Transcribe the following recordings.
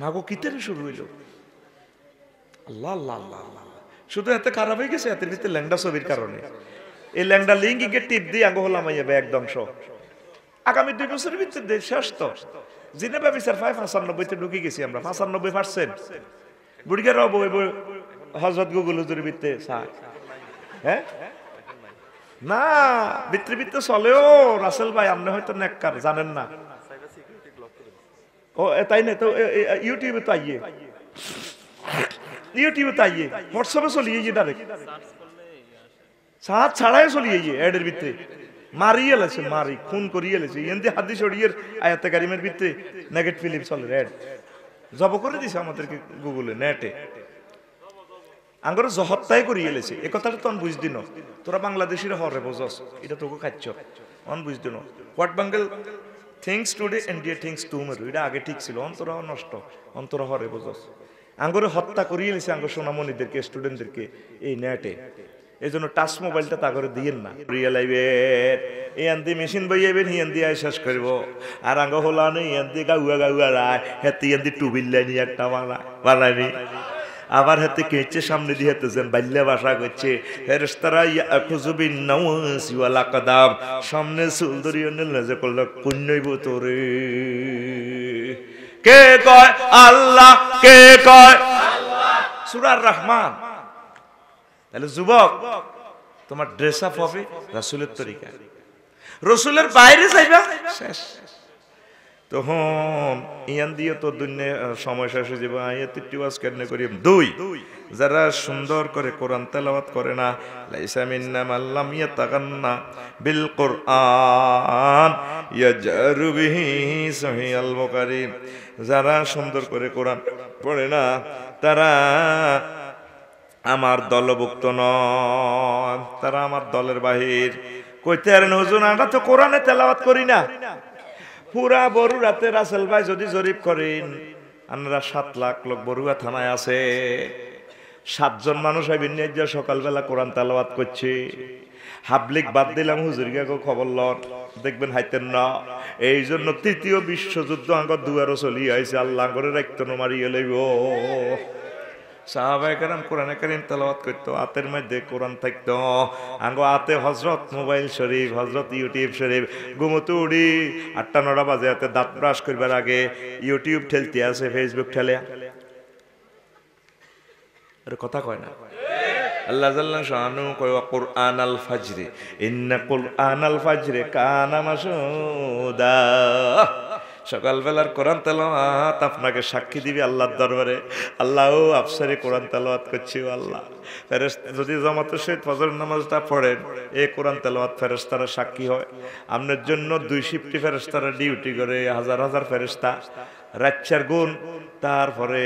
মাগো কিতের শুরু হইল আল্লাহ আল্লাহ আল্লাহ আল্লাহ শুধু এত খারাপ হয়ে গেছে এতের ভিতরে ল্যাংডা ছবির কারণে এই ল্যাংডা লিঙ্গিকে টিপ দিয়ে আগো হলাম যাবে একদম সব আগামী দুই বছরের ভিতরে শেষ তো জিনেবা স্যার ফাইভ তে ঢুকে গেছি আমরা পাঁচানব্বই পার্সেন্ট বুড়িকে রব বই হজরত গুগল হুজুরি ভিত্তে হ্যাঁ না বৃত্তি বৃত্তে চলেও রাসেল ভাই আপনি হয়তো নেককার জানেন না ও তাই না ইউটিউবে তো আইয়ে ইউটিউবে তো আইয়ে হোয়াটসঅ্যাপে চলিয়ে গিয়ে ডাইরেক্ট সাত ছাড়াই চলিয়ে যে অ্যাডের ভিতরে মারিয়ে লেছে মারি খুন করিয়ে লেছে এনদি হাদিস ওড়িয়ের আয়াতে কারিমের ভিতরে নেগেট ফিলিপ চলে অ্যাড জব করে দিছে আমাদেরকে গুগলে নেটে আঙ্গর জহত্যাই করিয়ে লেছে এ কথাটা তো আমি বুঝদিন তোরা বাংলাদেশিরা হরে বোঝস এটা তোকে খাচ্ছ অন বুঝদিন what bangle things today and the things to মেরু এটা আগে ঠিক ছিল অন্তর নষ্ট অন্তর হরে বোঝস আঙ্গরে হত্যা করিয়ে নিছে আঙ্গ সোনামণিদেরকে স্টুডেন্টদেরকে এই নেটে এই জন্য টাচ মোবাইলটা তা করে দিয়েন না রিয়েল লাইফের ইয়ান দিয়ে মেশিন বইয়াবেন ইয়ান দিয়ে শেষ করব আর আঙ্গ হলানো ইয়ান দিয়ে গাউয়া গাউয়া রায় হেতে ইয়ান দিয়ে টুবিল্লাই লাইনি একটা বানায় বানায়নি আবার হাতে কেঁচে সামনে দিয়ে হাতেছেন বাল্যা বাসা করছে ফেরেস্তারা খুজুবিন নাওয়ালা কদাব সামনে চুল ধরিয়ে নেজে করলো কুণ্যইব তোরে কে কয় আল্লাহ কে কয় সুরার রহমান তাহলে যুবক তোমার ড্রেস আপ হবে রসুলের তরিকা রসুলের বাইরে যাইবা শেষ তো ইয়ান দিয়ে তো দুনিয়া সময় শেষে যাবে যাবে আয়াতের টিওয়াজ কেন করি দুই যারা সুন্দর করে কোরআন তেলাওয়াত করে না লাইসা মিন্না আল্লাম ইয়া তাগান্না বিল কোরআন ইয়া জারু বিহি সহিহ আল বুখারী যারা সুন্দর করে কোরআন পড়ে না তারা আমার দলভুক্ত নয় তারা আমার দলের বাহির কইতে আর নজুন আমরা তো কোরআনে তেলাওয়াত করি না পুরা রাতে রাসেল ভাই যদি জরিপ করেন আমরা সাত লাখ লোক বরুয়া থানায় আছে সাতজন মানুষ আবিনিয়া সকালবেলা কোরআন তালাবাদ করছে হাবলিক বাদ দিলাম হুজুরিকাকে খবর লট দেখবেন হাইতেন না এই জন্য তৃতীয় বিশ্বযুদ্ধ আগর দুয়ারও চলি আইসে আল্লাহ করে রাখতেন মারিয়ে লইব সাহাবাহাম কোরআনে করিম তালাবাত করতো আতের মধ্যে কোরআন থাকতো আঙ্গো আতে হজরত মোবাইল শরীফ হজরত ইউটিউব শরীফ ঘুমোতে উড়ি আটটা নটা বাজে হাতে দাঁত ব্রাশ করবার আগে ইউটিউব ঠেলতে আছে ফেসবুক ঠেলে আর কথা কয় না আল্লাহ জাল্লাহ শাহানু কয় কোরআন আল ফাজরে ইন্না কোরআন আল ফাজরে কানা মাসুদা সকালবেলার কোরআন তেলাওয়াত আপনাকে সাক্ষী দিবে আল্লাহর দরবারে আল্লাহ আফসারে কোরআন তেলাওয়াত করছি আল্লাহ যদি জমাতের সহিত ফজর নামাজটা পড়েন এই কোরআন তেলাওয়াত ফেরেস্তারা সাক্ষী হয় আপনার জন্য দুই শিফটি ফেরেস্তারা ডিউটি করে হাজার হাজার ফেরেস্তা রাচ্চার গুণ তারপরে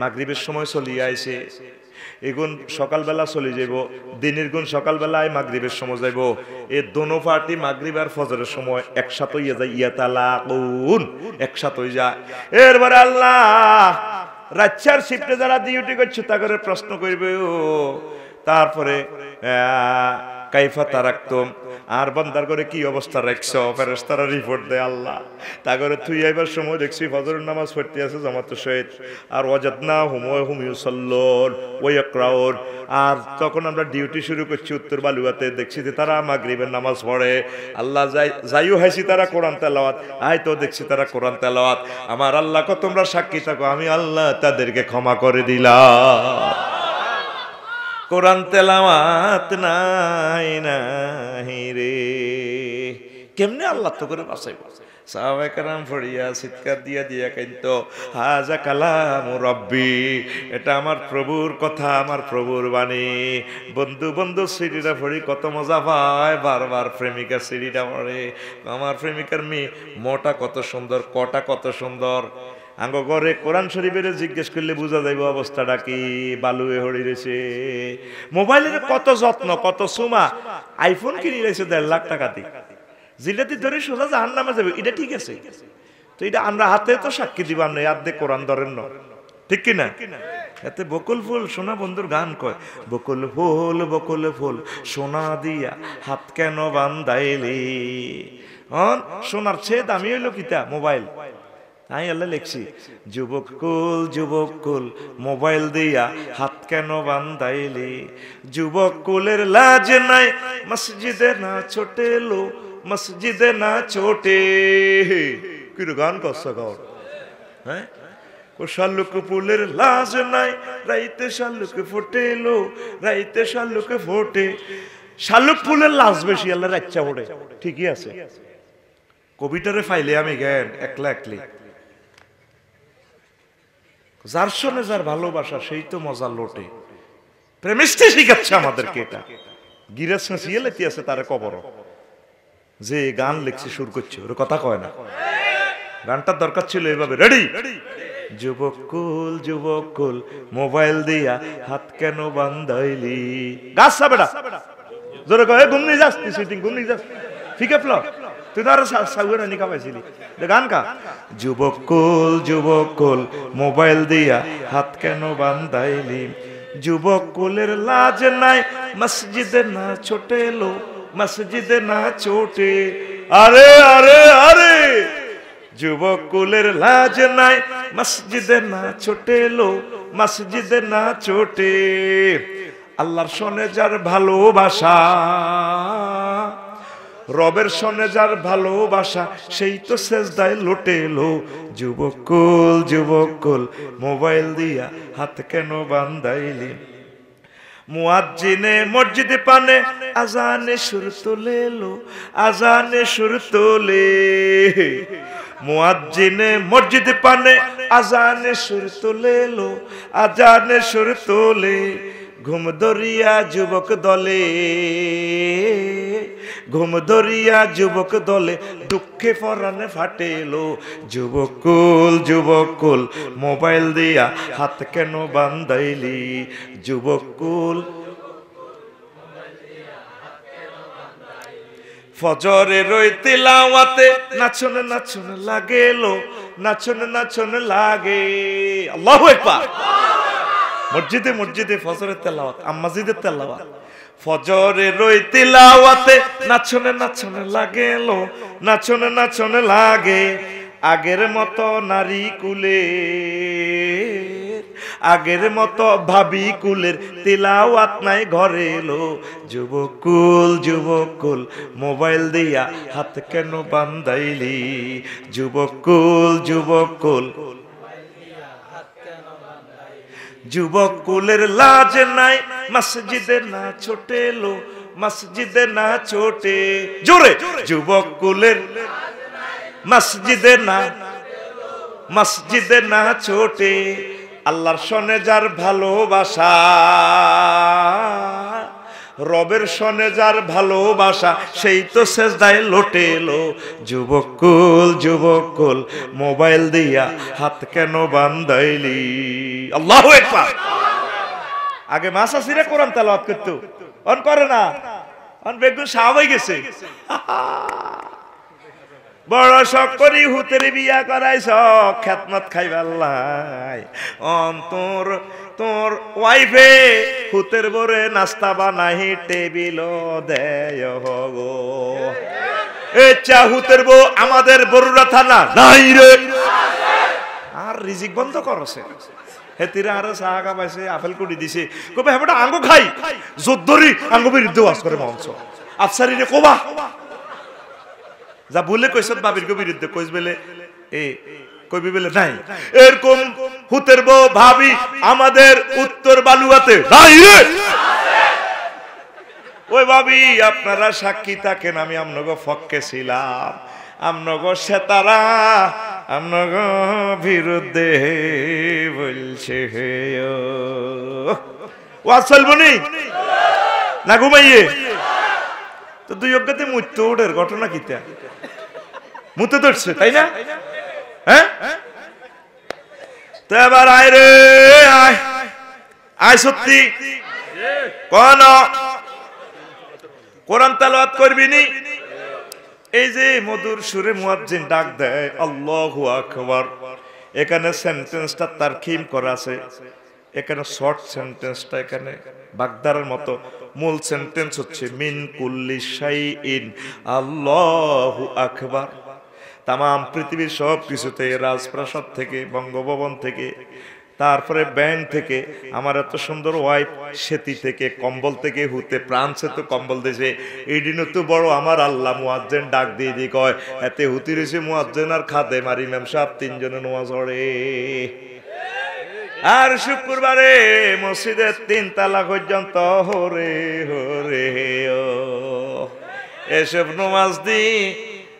মাগরিবের সময় চলিয়ে আইসে এগুন সকালবেলা চলে যাইব দিনের গুণ সকালবেলায় মাগরীবের সময় যাইব এ দোনো পার্টি মাগরীব আর ফজরের সময় একসাথে ইয়ে যায় ইয়া তালাকুন একসাথে যায় এরপরে আল্লাহ রাতচার শিফটে যারা ডিউটি করছে তা করে প্রশ্ন করবে ও তারপরে আহ কাইফা তারাকতম আর বান্দার করে কি অবস্থা রাখছো ফেরেস্তারা রিপোর্ট দেয় আল্লাহ তা করে তুই এবার সময় দেখছি ফজর নামাজ পড়তে আছে জামাত শহীদ আর অজাতনা হুময় হুমিউসল্লন ওই ক্রাউড আর তখন আমরা ডিউটি শুরু করছি উত্তর বালুয়াতে দেখছি যে তারা মাগরিবের নামাজ পড়ে আল্লাহ যাই যাইও হাসি তারা কোরআন তেলাওয়াত আয় তো দেখছি তারা কোরআন তেলাওয়াত আমার আল্লাহ কত তোমরা সাক্ষী থাকো আমি আল্লাহ তাদেরকে ক্ষমা করে দিলাম কোরআন তেলাওয়াত নাই নাই রে কেমনে আল্লাহ তো করে বাসাই সাহাবাহাম ফড়িয়া চিৎকার দিয়া দিয়া কিন্তু হাজা কালাম রব্বি এটা আমার প্রভুর কথা আমার প্রভুর বাণী বন্ধু বন্ধু সিঁড়িটা ফড়ি কত মজা পায় বারবার প্রেমিকার সিঁড়িটা মরে আমার প্রেমিকার মেয়ে মোটা কত সুন্দর কটা কত সুন্দর আঙ্গ ঘরে কোরআন শরীফের জিজ্ঞেস করলে বোঝা যাইব অবস্থাটা কি বালুয়ে রেছে মোবাইলের কত যত্ন কত সুমা আইফোন কিনে নিয়েছে দেড় লাখ টাকা দিয়ে জিলাতি ধরে সোজা জাহান নামে যাবে এটা ঠিক আছে তো এটা আমরা হাতে তো সাক্ষী দিব আমরা আর্ধে কোরআন ধরেন না ঠিক কিনা এতে বকুল ফুল সোনা বন্ধুর গান কয় বকুল ফুল বকুল ফুল সোনা দিয়া হাত কেন বান্ধাইলি সোনার ছেদ আমি হইলো কিতা মোবাইল আমি আল্লাহ লিখছি যুবক কুল যুবক কুল মোবাইল দিয়া হাত কেন বান্ধাইলি যুবক কুলের লাজ নাই মসজিদে না ছোটে লো মসজিদে না ছোটে কির গান কষ্ট কর হ্যাঁ ও শালুক ফুলের লাজ নাই রাইতে শালুক ফোটে লো রাইতে শালুক ফোটে শালুক ফুলের লাজ বেশি আল্লাহ রাচ্চা ফোটে ঠিকই আছে কবিটারে ফাইলে আমি জ্ঞান একলা একলি যার সঙ্গে যার ভালোবাসা সেই তো মজা লোটে প্রেমিস্টে শিখাচ্ছে আমাদেরকে এটা গিরাজ নাচিয়ে লেখি আছে তার কবর যে গান লিখছে সুর করছে ওর কথা কয় না গানটার দরকার ছিল এইভাবে রেডি যুবকুল যুবকুল মোবাইল দিয়া হাত কেন বান্ধাইলি গাছ সাবেডা জোরে কয় ঘুমনি যাস তুই সুইটিং ঘুমনি যাস ফিকে ফ্লো তুই তো আরো সাউরানি কামাইছিলি গান কা যুবক কুল মোবাইল দিয়া হাত কেন বান্ধাইলি যুবক কুলের লাজ নাই মসজিদে না ছোটে লো মসজিদে না ছোটে আরে আরে আরে যুবক কুলের লাজ নাই মসজিদে না ছোটে লো মসজিদে না ছোটে আল্লাহর সনে যার ভালোবাসা রবের সনে যার ভালোবাসা সেই তো সেজদায় লো যুবকুল যুবকুল মোবাইল দিয়া হাত কেন বান্ধাইলি মুয়াজ্জিনে মসজিদে পানে আজানে সুর তোলে লো আজানে সুর তোলে মুয়াজ্জিনে মসজিদে পানে আজানে সুর তোলে লো আজানে সুর তোলে ঘুম দরিয়া যুবক দলে ঘুম ধরিয়া যুবক দলে দুঃখে পরাণে ফাটেলো যুবকুল যুবকুল মোবাইল দিয়া হাত কেন বান্ধাইলি যুবকুল ফজরে রইতে লাওয়াতে নাচন নাচন লাগেলো নাচন নাচন লাগে আল্লাহ একবার মসজিদে মসজিদে ফজরের তেলাওয়াত আম্মাজিদের তেলাওয়াত ফজরে রই তেলাওয়াতে নাচনে নাচনে লাগেল নাচনে নাচনে লাগে আগের মতো নারী কুলে আগের মতো ভাবি কুলের তিলাওয়াত নাই ঘরে এলো যুবকুল যুবকুল মোবাইল দিয়া হাত কেন বান্ধাইলি যুবকুল যুবকুল যুবক কুলের লাজ নাই মসজিদে না ছোটে লো মসজিদে না ছোটে জোরে যুবক কুলের মসজিদে না মসজিদে না ছোটে আল্লাহর সনে যার ভালোবাসা রবের সনে যার ভালোবাসা সেই তো সেজদায় লোটেলো যুবকুল যুবকুল মোবাইল দিয়া হাত কেন বান্ধাইলি আল্লাহ আগে মাসা সিরে কোরআন তালাওয়াত অন করে না অন বেগুন সাহাবাই গেছে বড় শখ করি হুতের বিয়া করাইছ খ্যাতমত খাইবার অন তোর তোর ওয়াইফে হুতের বরে নাস্তা বানাহি টেবিল দেয় গো এ চা হুতের বউ আমাদের বরুড়া থানা নাই রে আর রিজিক বন্ধ করছে হেতিরা আরো সাহাগা পাইছে আপেল কুড়ি দিছে কবে হ্যাঁ আঙ্গু খাই জোর ধরি আঙ্গু বিরুদ্ধে ওয়াজ করে মাংস আফসারি রে কোবা যা বলে কইসত বাবির কবির কইস বলে এ কবি বলে নাই এরকম হুতের বউ ভাবি আমাদের উত্তর বালুয়াতে ওই ভাবি আপনারা সাক্ষী থাকেন আমি আমনগ ফককে ছিলাম আমনগ সেতারা আমনগ বিরুদ্ধে বলছে ও আসল বনি না ঘুমাইয়ে তো দুই অজ্ঞাতে মৃত্যু ওঠের ঘটনা কিতা মুতে ধরছে তাই না হ্যাঁ তো এবার আয় রে আয় আয় সত্যি কোন কোরআন তালাওয়াত করবি নি এই যে মধুর সুরে মুয়াজ্জিন ডাক দেয় আল্লাহু আকবার এখানে সেন্টেন্সটা তারকিম করা আছে এখানে শর্ট সেন্টেন্সটা এখানে বাগদারের মতো মূল সেন্টেন্স হচ্ছে মিন কুল্লি শাইইন আল্লাহু আকবার তাম পৃথিবীর সব কিছুতে রাজপ্রাসাদ থেকে বঙ্গভবন থেকে তারপরে ব্যাংক থেকে আমার এত সুন্দর ওয়াইফ সেতি থেকে কম্বল থেকে হুতে প্রাণসে তো কম্বল দিয়েছে এডিন তো বড় আমার আল্লাহ মুয়াজ্জেন ডাক দিয়ে দিয়ে কয় এতে হুতি রয়েছে মুয়াজ্জেন আর খাদে মারি ম্যাম সাহেব তিনজনে নোয়া ঝড়ে আর শুক্রবারে মসজিদের তিন তালা পর্যন্ত হরে হরে এসব নমাজ দিই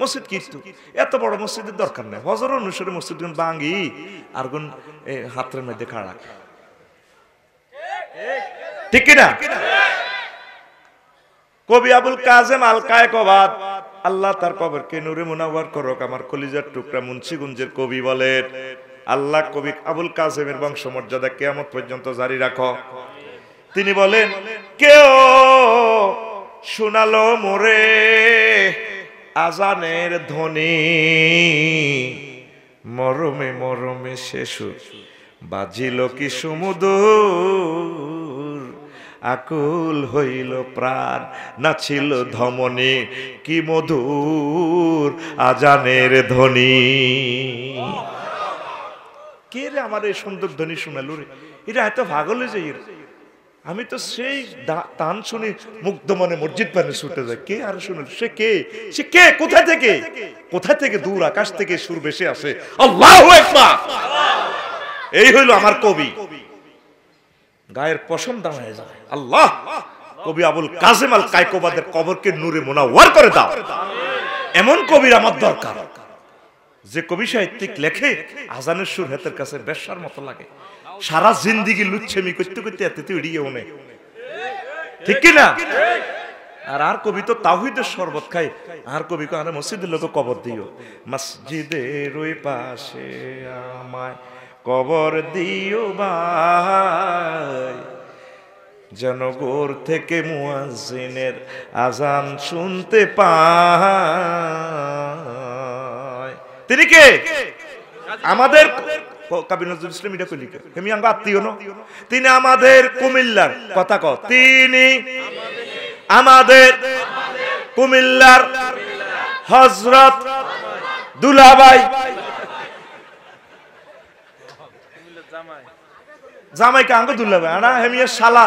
মসজিদ কিন্তু এত বড় মসজিদের দরকার নেই হজর অনুসারে মসজিদ বাঙ্গি আর গুন হাতের মধ্যে খাড়া ঠিক কিনা কবি আবুল কাজেম আল কায়কবাদ আল্লাহ তার কবর কে নুরে মুনাওয়ার করক আমার কলিজার টুকরা মুন্সিগঞ্জের কবি বলেন আল্লাহ কবি আবুল কাজেমের বংশ মর্যাদা কেমন পর্যন্ত জারি রাখো তিনি বলেন কেউ শোনালো মোরে আজানের ধ্বনি মরমে মরমে শেষু বাজিল কি সমুদূর আকুল হইল প্রাণ নাছিল ধমনি কি মধুর আজানের ধ্বনি কে রে আমার এই সুন্দর ধ্বনি শুনালো রে এটা এত ভাগলে যে আমি তো সেই তান শুনি মুগ্ধ মনে মসজিদ পানে ছুটে যায় কে আর শুনুন সে কে সে কে কোথা থেকে কোথা থেকে দূর আকাশ থেকে সুর বেশি আসে এই হইল আমার কবি গায়ের পশম দাঁড়ায় যায় আল্লাহ কবি আবুল কাজেম আল কায়কোবাদের কবরকে নূরে মোনাওয়ার করে দাও এমন কবির আমার দরকার যে কবি সাহিত্যিক লেখে আজানের সুর হেতের কাছে বেশার মতো লাগে সারা জিন্দিগি লুচ্ছেমি করতে করতে এত তুই এড়িয়ে নেই ঠিক কিনা আর আর কবি তো তাহিদের শরবত খাই আর কবি আরে মসজিদের লোক কবর দিও মসজিদের ওই পাশে আমায় কবর দিও ভাই যেন গোর থেকে মুয়াজিনের আজান শুনতে পায় তিনি কে আমাদের তিনি আমাদের কুমিল্লার কথা তিনি আমাদের কুমিল্লার হজরত দুলাবাই জামাইকে আঙ্গ আনা হেমিয়া শালা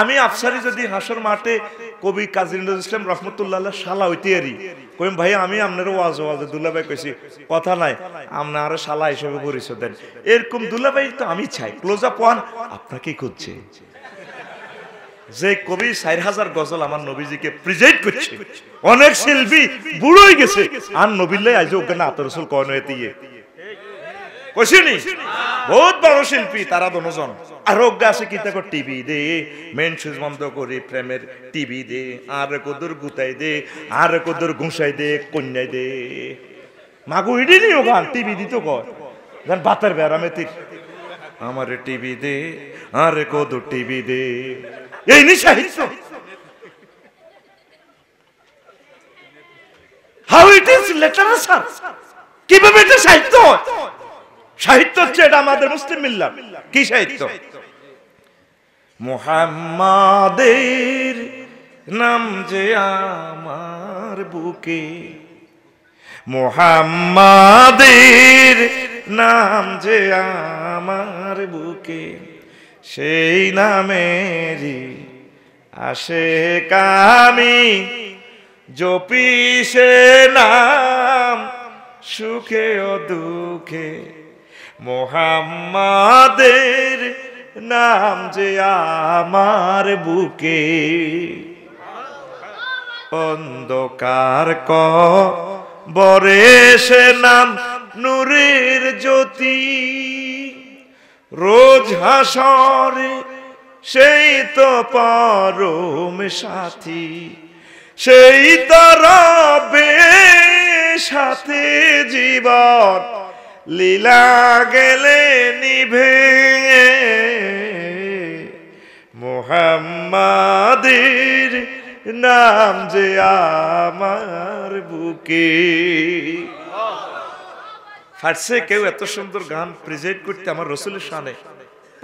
আমি আফসারি যদি হাসর মাঠে কবি কাজী নজরুল ইসলাম রহমতুল্লাহ শালা ঐতিহারি কইম ভাই আমি আপনার ওয়াজ ওয়াজে ভাই কইছি কথা নাই আপনি আরো শালা হিসেবে পরিচয় দেন এরকম ভাই তো আমি চাই ক্লোজ আপ ওয়ান আপনাকেই খুঁজছে যে কবি চার হাজার গজল আমার নবীজিকে প্রিজেন্ট করছে অনেক শিল্পী বুড়োই গেছে আর লাই আজ ওখানে আতর কয় নয় দিয়ে কইছিনি বহুত বড় শিল্পী তারা দনজন আরোগ্য আছে কিতা কর টিভি দে মেন সুইচ বন্ধ করে প্রেমের টিভি দে আর কদুর গুতাই দে আর কদুর ঘুষাই দে কন্যাই দে মাগু ইডি নি গান টিভি দিত কয় যেন বাতের বেড়ামে তীর আমার টিভি দে আর কদুর টিভি দে এই নি সাহিত্য হাউ ইট ইজ লেটারেচার কিভাবে এটা সাহিত্য সাহিত্য হচ্ছে এটা আমাদের মুসলিম মিল্লা কি সাহিত্য মুহাম্মাদের নাম যে আমার বুকে মোহাম্মাদের নাম যে আমার বুকে সেই নামেরি আসে কামি জপি সে নাম সুখে ও দুঃখে মোহাম্মাদের নাম যে আমার বুকে অন্ধকার ক বরে সে নাম নূরের জ্যোতি রোজ হাসর সেই তো পরম সাথী সেই তো রবে সাথে জীবন লীলা গেলে নিভে মোহাম্মাদের নাম যে আমার বুকে ফার্সে কেউ এত সুন্দর গান প্রেজেন্ট করতে আমার রসুলের সামনে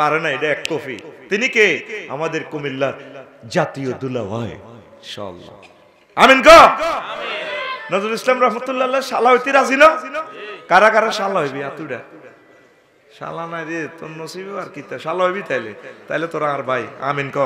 পারে না এটা এক কফি তিনি কে আমাদের কুমিল্লার জাতীয় দুলাভাই আমিন গ নজরুল ইসলাম রহমতুল্লাহ শালা হইতে রাজি না কারা কারা শালা হইবি আতুরা শালা নাই রে তোর নসিব আর কি শালা হইবি তাইলে তাইলে তোরা আর ভাই আমিন ক